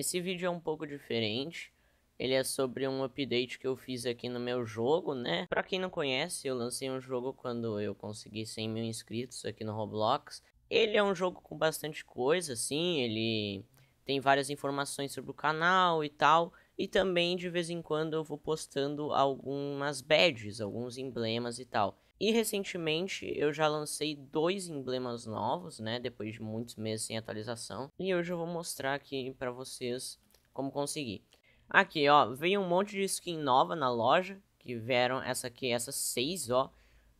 Esse vídeo é um pouco diferente. Ele é sobre um update que eu fiz aqui no meu jogo, né? Pra quem não conhece, eu lancei um jogo quando eu consegui 100 mil inscritos aqui no Roblox. Ele é um jogo com bastante coisa, assim, ele tem várias informações sobre o canal e tal. E também, de vez em quando, eu vou postando algumas badges, alguns emblemas e tal. E recentemente eu já lancei dois emblemas novos, né? Depois de muitos meses sem atualização. E hoje eu vou mostrar aqui para vocês como conseguir. Aqui, ó, veio um monte de skin nova na loja, que vieram essa aqui, essas seis, ó.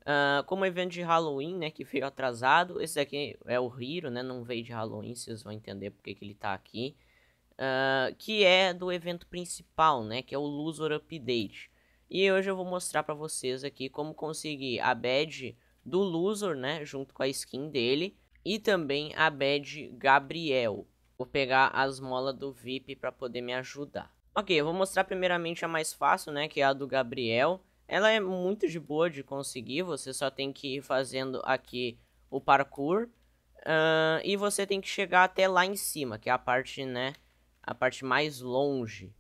Uh, como evento de Halloween, né, que veio atrasado, esse daqui é o Hiro, né, não veio de Halloween, vocês vão entender porque que ele tá aqui. Uh, que é do evento principal, né, que é o Loser Update. E hoje eu vou mostrar para vocês aqui como conseguir a badge do Loser, né, junto com a skin dele, e também a badge Gabriel. Vou pegar as molas do VIP para poder me ajudar. Ok, eu vou mostrar primeiramente a mais fácil, né, que é a do Gabriel. Ela é muito de boa de conseguir, você só tem que ir fazendo aqui o parkour. Uh, e você tem que chegar até lá em cima, que é a parte, né, a parte mais longe.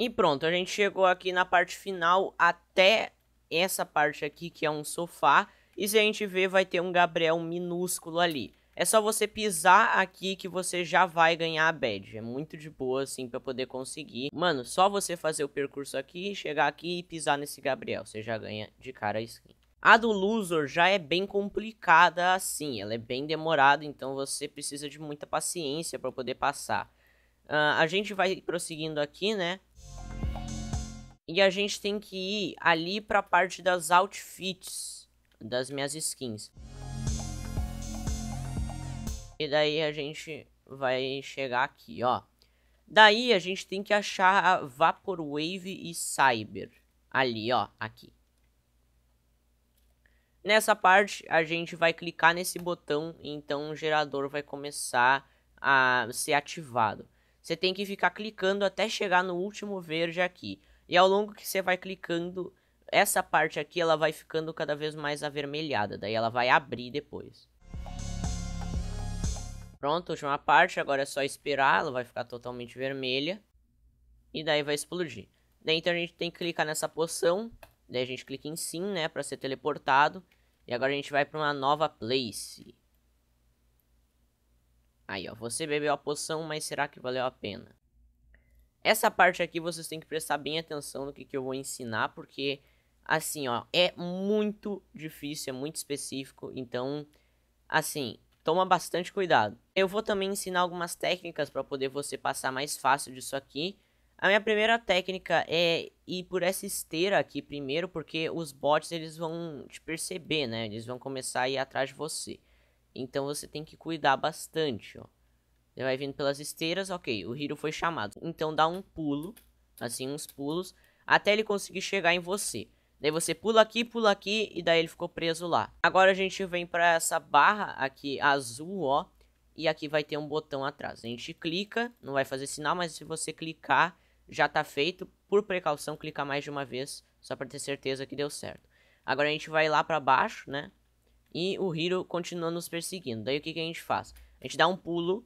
E pronto, a gente chegou aqui na parte final, até essa parte aqui que é um sofá. E se a gente ver, vai ter um Gabriel minúsculo ali. É só você pisar aqui que você já vai ganhar a badge. É muito de boa, assim, pra poder conseguir. Mano, só você fazer o percurso aqui, chegar aqui e pisar nesse Gabriel. Você já ganha de cara a skin. A do Loser já é bem complicada assim, ela é bem demorada, então você precisa de muita paciência para poder passar. Uh, a gente vai prosseguindo aqui, né? E a gente tem que ir ali para a parte das outfits das minhas skins. E daí a gente vai chegar aqui, ó. Daí a gente tem que achar a Vaporwave e Cyber. Ali, ó, aqui. Nessa parte, a gente vai clicar nesse botão, então o gerador vai começar a ser ativado. Você tem que ficar clicando até chegar no último verde aqui. E ao longo que você vai clicando, essa parte aqui ela vai ficando cada vez mais avermelhada, daí ela vai abrir depois. Pronto, última parte, agora é só esperar, ela vai ficar totalmente vermelha. E daí vai explodir. Daí então a gente tem que clicar nessa poção, daí a gente clica em sim, né, para ser teleportado. E agora a gente vai para uma nova place. Aí, ó, você bebeu a poção, mas será que valeu a pena? Essa parte aqui vocês têm que prestar bem atenção no que, que eu vou ensinar, porque assim, ó, é muito difícil, é muito específico, então assim, toma bastante cuidado. Eu vou também ensinar algumas técnicas para poder você passar mais fácil disso aqui. A minha primeira técnica é ir por essa esteira aqui primeiro, porque os bots eles vão te perceber, né? Eles vão começar a ir atrás de você. Então você tem que cuidar bastante, ó. Ele vai vindo pelas esteiras, ok, o Hiro foi chamado. Então dá um pulo, assim, uns pulos, até ele conseguir chegar em você. Daí você pula aqui, pula aqui, e daí ele ficou preso lá. Agora a gente vem para essa barra aqui azul, ó, e aqui vai ter um botão atrás. A gente clica, não vai fazer sinal, mas se você clicar, já tá feito. Por precaução, clicar mais de uma vez, só para ter certeza que deu certo. Agora a gente vai lá para baixo, né, e o Hiro continua nos perseguindo. Daí o que, que a gente faz? A gente dá um pulo,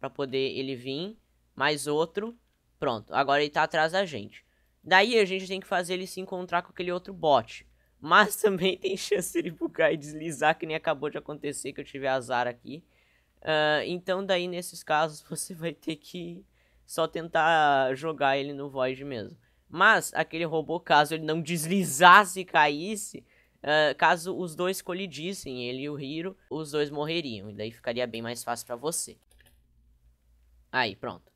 para poder ele vir, mais outro, pronto. Agora ele tá atrás da gente. Daí a gente tem que fazer ele se encontrar com aquele outro bot. Mas também tem chance de ele bugar e deslizar, que nem acabou de acontecer, que eu tive azar aqui. Uh, então daí nesses casos você vai ter que só tentar jogar ele no Void mesmo. Mas aquele robô, caso ele não deslizasse e caísse, uh, caso os dois colidissem, ele e o Hiro, os dois morreriam. E daí ficaria bem mais fácil para você. Aí, pronto.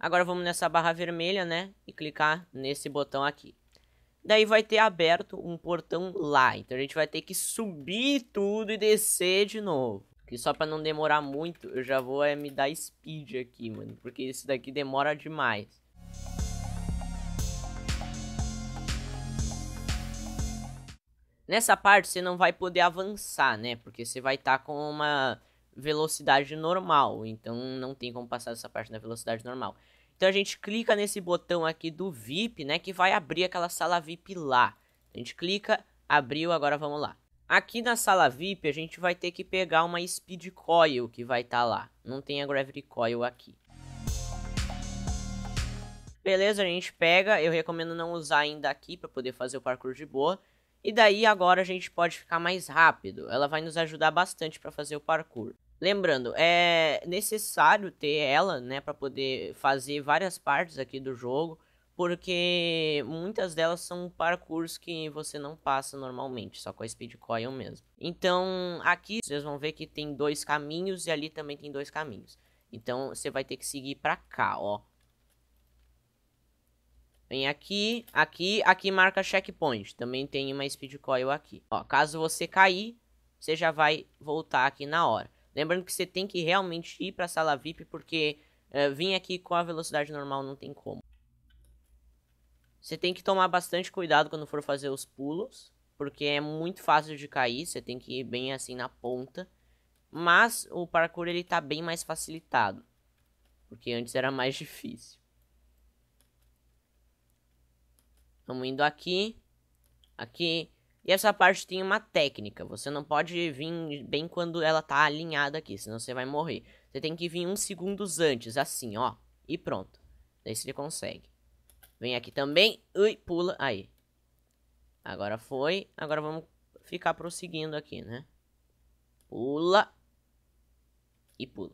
Agora vamos nessa barra vermelha, né? E clicar nesse botão aqui. Daí vai ter aberto um portão lá. Então a gente vai ter que subir tudo e descer de novo. Que só pra não demorar muito, eu já vou é, me dar speed aqui, mano. Porque isso daqui demora demais. Nessa parte você não vai poder avançar, né? Porque você vai estar tá com uma velocidade normal. Então não tem como passar essa parte da velocidade normal. Então a gente clica nesse botão aqui do VIP, né? Que vai abrir aquela sala VIP lá. A gente clica, abriu, agora vamos lá. Aqui na sala VIP a gente vai ter que pegar uma Speed Coil que vai estar tá lá. Não tem a Gravity Coil aqui. Beleza, a gente pega. Eu recomendo não usar ainda aqui para poder fazer o parkour de boa. E daí agora a gente pode ficar mais rápido. Ela vai nos ajudar bastante para fazer o parkour. Lembrando, é necessário ter ela, né, para poder fazer várias partes aqui do jogo, porque muitas delas são parkours que você não passa normalmente, só com a Speed Coil mesmo. Então, aqui vocês vão ver que tem dois caminhos e ali também tem dois caminhos. Então, você vai ter que seguir para cá, ó. Vem aqui, aqui, aqui marca checkpoint. Também tem uma Speed Coil aqui. Ó, caso você cair, você já vai voltar aqui na hora. Lembrando que você tem que realmente ir para a sala VIP, porque uh, vir aqui com a velocidade normal não tem como. Você tem que tomar bastante cuidado quando for fazer os pulos, porque é muito fácil de cair, você tem que ir bem assim na ponta. Mas o parkour ele tá bem mais facilitado, porque antes era mais difícil. Vamos indo aqui, aqui, e essa parte tem uma técnica. Você não pode vir bem quando ela tá alinhada aqui, senão você vai morrer. Você tem que vir uns segundos antes, assim, ó. E pronto. Daí você consegue. Vem aqui também. Ui, pula. Aí. Agora foi. Agora vamos ficar prosseguindo aqui, né? Pula. E pula.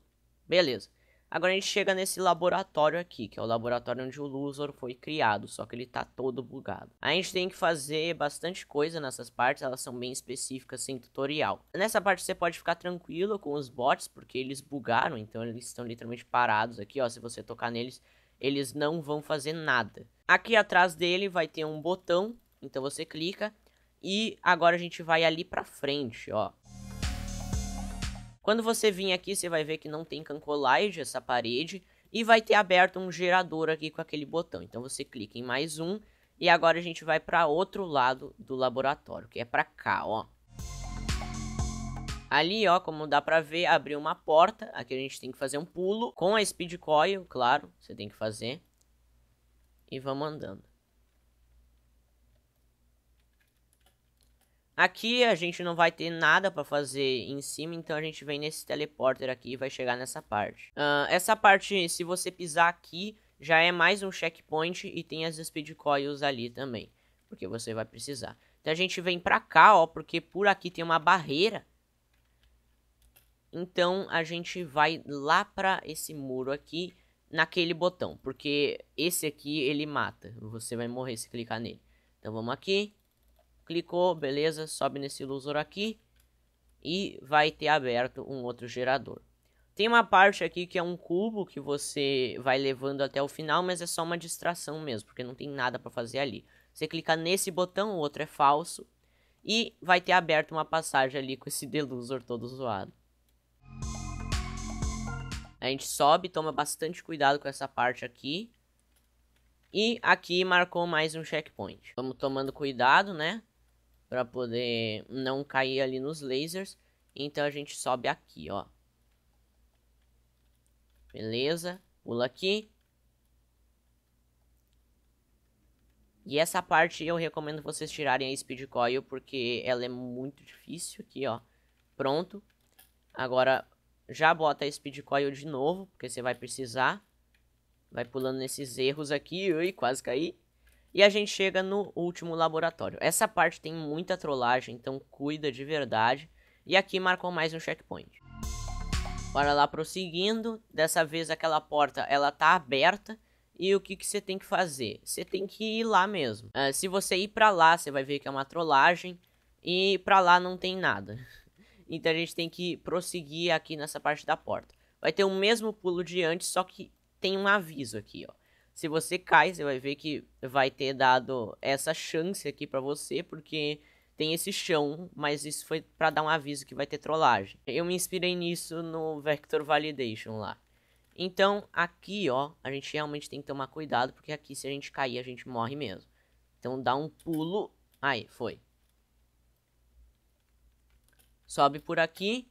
Beleza. Agora a gente chega nesse laboratório aqui, que é o laboratório onde o Luzor foi criado, só que ele tá todo bugado. A gente tem que fazer bastante coisa nessas partes, elas são bem específicas, sem tutorial. Nessa parte você pode ficar tranquilo com os bots, porque eles bugaram, então eles estão literalmente parados aqui, ó, se você tocar neles, eles não vão fazer nada. Aqui atrás dele vai ter um botão, então você clica, e agora a gente vai ali pra frente, ó. Quando você vir aqui, você vai ver que não tem cancolage essa parede e vai ter aberto um gerador aqui com aquele botão. Então você clica em mais um e agora a gente vai para outro lado do laboratório, que é para cá, ó. Ali, ó, como dá pra ver, abriu uma porta. Aqui a gente tem que fazer um pulo com a speed coil, claro, você tem que fazer. E vamos andando. Aqui a gente não vai ter nada para fazer em cima, então a gente vem nesse teleporter aqui e vai chegar nessa parte. Uh, essa parte, se você pisar aqui, já é mais um checkpoint e tem as speed coils ali também, porque você vai precisar. Então a gente vem pra cá, ó, porque por aqui tem uma barreira. Então a gente vai lá pra esse muro aqui, naquele botão, porque esse aqui ele mata, você vai morrer se clicar nele. Então vamos aqui, Clicou, beleza, sobe nesse ilusor aqui e vai ter aberto um outro gerador. Tem uma parte aqui que é um cubo que você vai levando até o final, mas é só uma distração mesmo, porque não tem nada para fazer ali. Você clica nesse botão, o outro é falso, e vai ter aberto uma passagem ali com esse delusor todo zoado. A gente sobe, toma bastante cuidado com essa parte aqui. E aqui marcou mais um checkpoint. Vamos tomando cuidado, né? para poder não cair ali nos lasers. Então a gente sobe aqui, ó. Beleza, pula aqui. E essa parte eu recomendo vocês tirarem a speed coil, porque ela é muito difícil aqui, ó. Pronto. Agora, já bota a speed coil de novo, porque você vai precisar. Vai pulando nesses erros aqui. Ui, quase caí. E a gente chega no último laboratório. Essa parte tem muita trollagem, então cuida de verdade. E aqui marcou mais um checkpoint. Bora lá prosseguindo. Dessa vez aquela porta ela tá aberta. E o que, que você tem que fazer? Você tem que ir lá mesmo. Uh, se você ir para lá, você vai ver que é uma trollagem. E para lá não tem nada. Então a gente tem que prosseguir aqui nessa parte da porta. Vai ter o mesmo pulo de antes, só que tem um aviso aqui, ó. Se você cai, você vai ver que vai ter dado essa chance aqui para você, porque tem esse chão, mas isso foi para dar um aviso que vai ter trollagem. Eu me inspirei nisso no Vector Validation lá. Então, aqui, ó, a gente realmente tem que tomar cuidado, porque aqui se a gente cair, a gente morre mesmo. Então dá um pulo. Aí, foi. Sobe por aqui.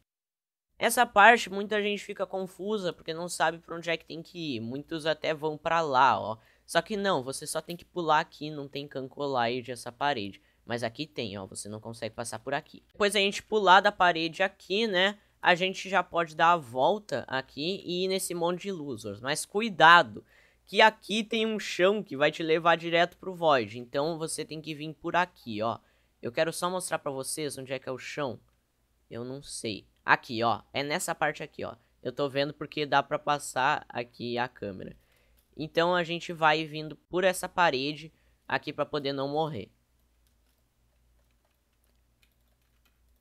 Essa parte muita gente fica confusa porque não sabe para onde é que tem que ir. Muitos até vão para lá, ó. Só que não, você só tem que pular aqui, não tem cancolide essa parede. Mas aqui tem, ó, você não consegue passar por aqui. Depois a gente pular da parede aqui, né? A gente já pode dar a volta aqui e ir nesse monte de losers. Mas cuidado, que aqui tem um chão que vai te levar direto pro Void. Então você tem que vir por aqui, ó. Eu quero só mostrar pra vocês onde é que é o chão. Eu não sei. Aqui, ó. É nessa parte aqui, ó. Eu tô vendo porque dá pra passar aqui a câmera. Então a gente vai vindo por essa parede aqui pra poder não morrer.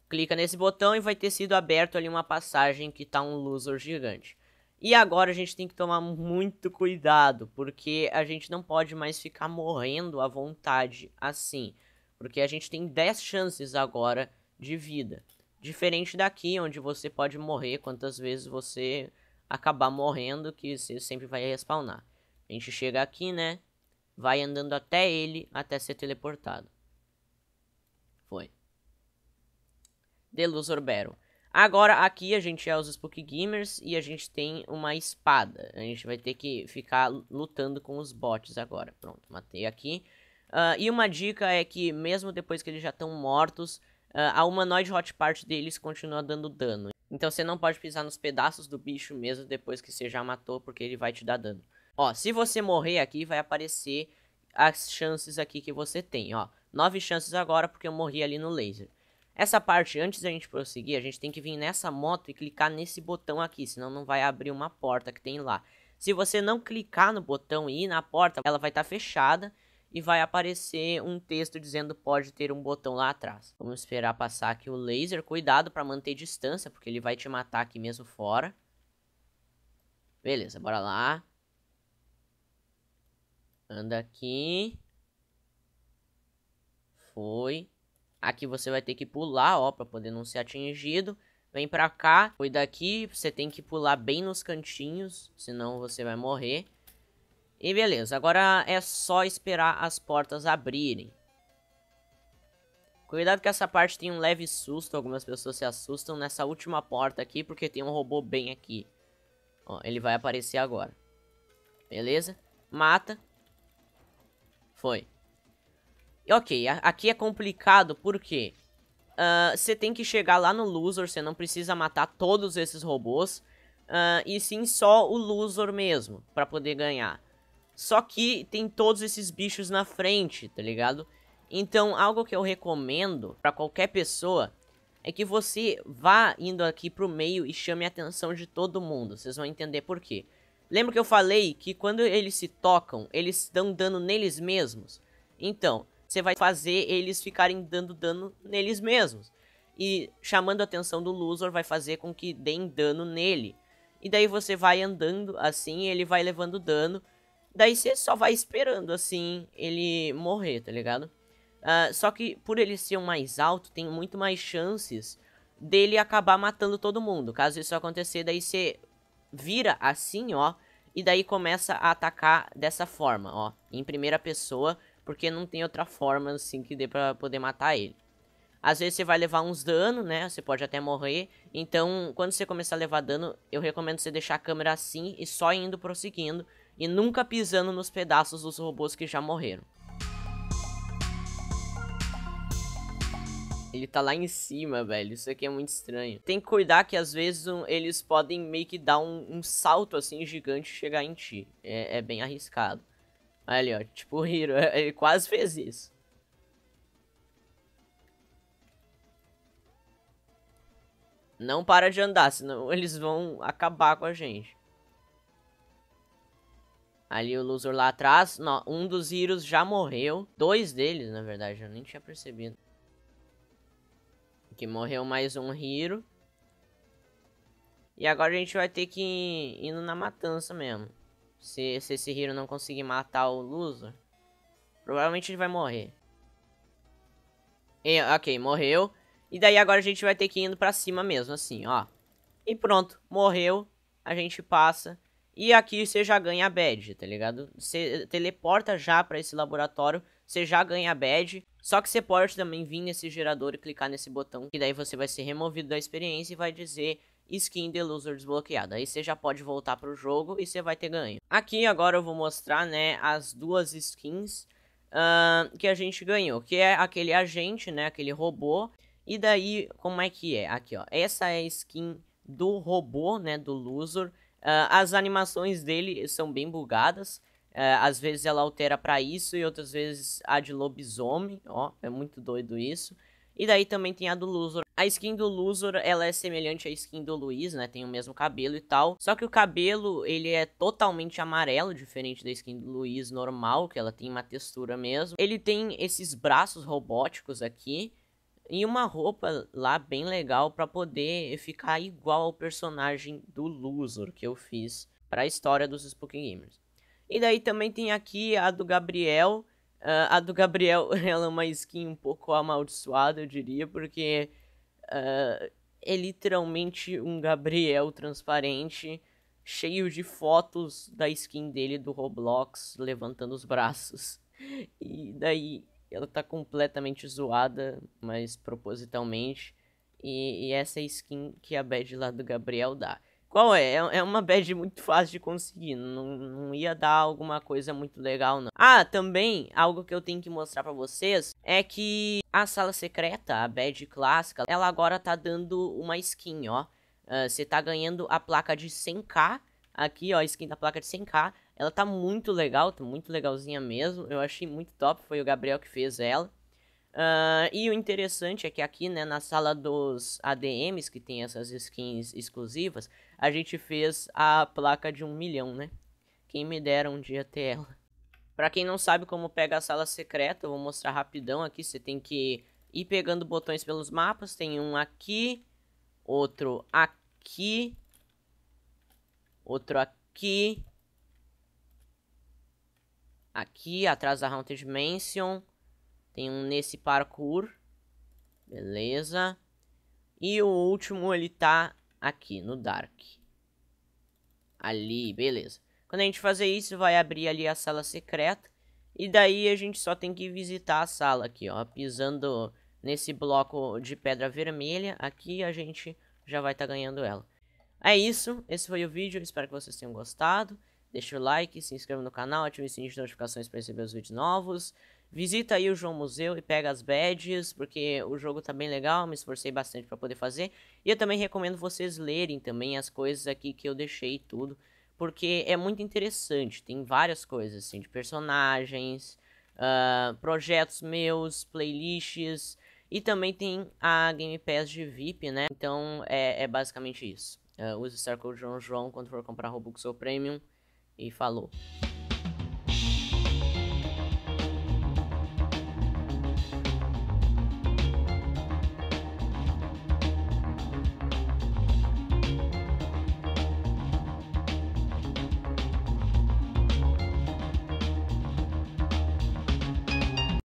Clica nesse botão e vai ter sido aberto ali uma passagem que tá um loser gigante. E agora a gente tem que tomar muito cuidado, porque a gente não pode mais ficar morrendo à vontade assim. Porque a gente tem 10 chances agora de vida. Diferente daqui, onde você pode morrer quantas vezes você acabar morrendo, que você sempre vai respawnar. A gente chega aqui, né? Vai andando até ele, até ser teleportado. Foi. Delusor Battle. Agora aqui a gente é os Spooky Gamers e a gente tem uma espada. A gente vai ter que ficar lutando com os bots agora. Pronto, matei aqui. Uh, e uma dica é que mesmo depois que eles já estão mortos, ah, a humanoide hot part deles continua dando dano. Então você não pode pisar nos pedaços do bicho mesmo depois que você já matou, porque ele vai te dar dano. Ó, se você morrer aqui, vai aparecer as chances aqui que você tem, ó. Nove chances agora, porque eu morri ali no laser. Essa parte, antes da gente prosseguir, a gente tem que vir nessa moto e clicar nesse botão aqui, senão não vai abrir uma porta que tem lá. Se você não clicar no botão e ir na porta, ela vai estar tá fechada e vai aparecer um texto dizendo pode ter um botão lá atrás. Vamos esperar passar aqui o laser, cuidado para manter distância, porque ele vai te matar aqui mesmo fora. Beleza, bora lá. Anda aqui. Foi. Aqui você vai ter que pular, ó, para poder não ser atingido. Vem pra cá, foi daqui, você tem que pular bem nos cantinhos, senão você vai morrer. E beleza, agora é só esperar as portas abrirem. Cuidado que essa parte tem um leve susto, algumas pessoas se assustam nessa última porta aqui, porque tem um robô bem aqui. Ó, ele vai aparecer agora. Beleza? Mata. Foi. E ok, aqui é complicado, porque ah, Você uh, tem que chegar lá no loser, você não precisa matar todos esses robôs. Uh, e sim só o loser mesmo, para poder ganhar. Só que tem todos esses bichos na frente, tá ligado? Então, algo que eu recomendo para qualquer pessoa é que você vá indo aqui pro meio e chame a atenção de todo mundo. Vocês vão entender por quê. Lembra que eu falei que quando eles se tocam, eles dão dano neles mesmos? Então, você vai fazer eles ficarem dando dano neles mesmos. E chamando a atenção do loser vai fazer com que deem dano nele. E daí você vai andando assim, ele vai levando dano Daí você só vai esperando, assim, ele morrer, tá ligado? Uh, só que por ele ser o mais alto, tem muito mais chances dele acabar matando todo mundo. Caso isso acontecer, daí você vira assim, ó, e daí começa a atacar dessa forma, ó, em primeira pessoa, porque não tem outra forma, assim, que dê pra poder matar ele. Às vezes você vai levar uns dano, né, você pode até morrer, então quando você começar a levar dano, eu recomendo você deixar a câmera assim e só indo prosseguindo, e nunca pisando nos pedaços dos robôs que já morreram. Ele tá lá em cima, velho. Isso aqui é muito estranho. Tem que cuidar que às vezes um, eles podem meio que dar um, um salto assim gigante e chegar em ti. É, é bem arriscado. Olha ali, ó. Tipo o Hiro. Ele quase fez isso. Não para de andar, senão eles vão acabar com a gente. Ali o loser lá atrás. Não, um dos Heroes já morreu. Dois deles, na verdade, eu nem tinha percebido. Que morreu mais um Hero. E agora a gente vai ter que ir indo na matança mesmo. Se, se esse Hero não conseguir matar o loser, provavelmente ele vai morrer. E, ok, morreu. E daí agora a gente vai ter que ir indo pra cima mesmo, assim, ó. E pronto, morreu. A gente passa. E aqui você já ganha a badge, tá ligado? Você teleporta já para esse laboratório, você já ganha a badge. Só que você pode também vir nesse gerador e clicar nesse botão, que daí você vai ser removido da experiência e vai dizer skin Delusor desbloqueada. Aí você já pode voltar pro jogo e você vai ter ganho. Aqui agora eu vou mostrar, né, as duas skins uh, que a gente ganhou, que é aquele agente, né, aquele robô. E daí, como é que é? Aqui, ó, essa é a skin do robô, né, do loser. Uh, as animações dele são bem bugadas. Uh, às vezes ela altera para isso e outras vezes a de lobisomem. Ó, é muito doido isso. E daí também tem a do Loser. A skin do Loser, ela é semelhante à skin do Luiz, né? Tem o mesmo cabelo e tal. Só que o cabelo, ele é totalmente amarelo, diferente da skin do Luiz normal, que ela tem uma textura mesmo. Ele tem esses braços robóticos aqui e uma roupa lá bem legal para poder ficar igual ao personagem do Loser que eu fiz para a história dos Spooky Gamers. E daí também tem aqui a do Gabriel. Uh, a do Gabriel ela é uma skin um pouco amaldiçoada, eu diria, porque uh, é literalmente um Gabriel transparente, cheio de fotos da skin dele do Roblox, levantando os braços. E daí ela tá completamente zoada, mas propositalmente. E, e essa é a skin que a bad lá do Gabriel dá. Qual é? É, é uma bad muito fácil de conseguir. Não, não ia dar alguma coisa muito legal, não. Ah, também, algo que eu tenho que mostrar pra vocês é que a sala secreta, a bad clássica, ela agora tá dando uma skin, ó. Ah, você uh, tá ganhando a placa de 100k. Aqui, ó, a skin da placa de 100k. Ela tá muito legal, tá muito legalzinha mesmo. Eu achei muito top, foi o Gabriel que fez ela. Uh, e o interessante é que aqui, né, na sala dos ADMs, que tem essas skins exclusivas, a gente fez a placa de um milhão, né? Quem me dera um dia ter ela. Pra quem não sabe como pega a sala secreta, eu vou mostrar rapidão aqui. Você tem que ir pegando botões pelos mapas. Tem um aqui, outro aqui, outro aqui, aqui, atrás da Haunted Mansion. Tem um nesse parkour. Beleza. E o último, ele tá aqui, no Dark. Ali, beleza. Quando a gente fazer isso, vai abrir ali a sala secreta. E daí a gente só tem que visitar a sala aqui, ó. Pisando nesse bloco de pedra vermelha. Aqui a gente já vai estar tá ganhando ela. É isso, esse foi o vídeo, espero que vocês tenham gostado. Deixa o like, se inscreva no canal, ative o sininho de notificações para receber os vídeos novos. Visita aí o João Museu e pega as badges, porque o jogo tá bem legal, me esforcei bastante para poder fazer. E eu também recomendo vocês lerem também as coisas aqui que eu deixei tudo, porque é muito interessante. Tem várias coisas, assim, de personagens, uh, projetos meus, playlists, e também tem a Game Pass de VIP, né? Então é, é basicamente isso. Uh, use o Circle João João quando for comprar Robux ou Premium e falou.